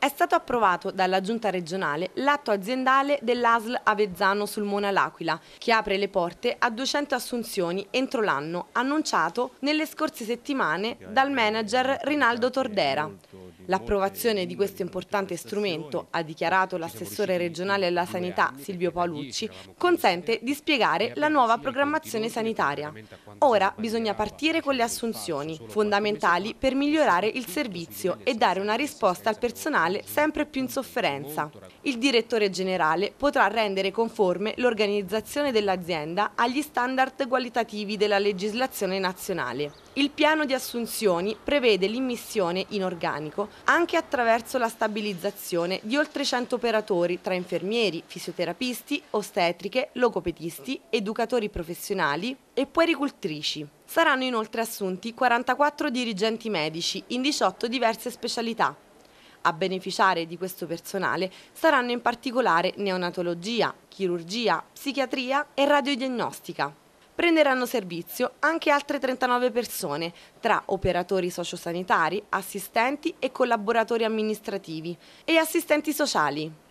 È stato approvato dalla Giunta regionale l'atto aziendale dell'ASL Avezzano sul Mona L'Aquila, che apre le porte a 200 assunzioni entro l'anno, annunciato nelle scorse settimane dal manager Rinaldo Tordera. L'approvazione di questo importante strumento, ha dichiarato l'assessore regionale alla sanità Silvio Paolucci, consente di spiegare la nuova programmazione sanitaria. Ora bisogna partire con le assunzioni, fondamentali per migliorare il servizio e dare una risposta al personale sempre più in sofferenza. Il direttore generale potrà rendere conforme l'organizzazione dell'azienda agli standard qualitativi della legislazione nazionale. Il piano di assunzioni prevede l'immissione in organico anche attraverso la stabilizzazione di oltre 100 operatori tra infermieri, fisioterapisti, ostetriche, logopedisti, educatori professionali e puericultrici. Saranno inoltre assunti 44 dirigenti medici in 18 diverse specialità. A beneficiare di questo personale saranno in particolare neonatologia, chirurgia, psichiatria e radiodiagnostica prenderanno servizio anche altre 39 persone, tra operatori sociosanitari, assistenti e collaboratori amministrativi e assistenti sociali.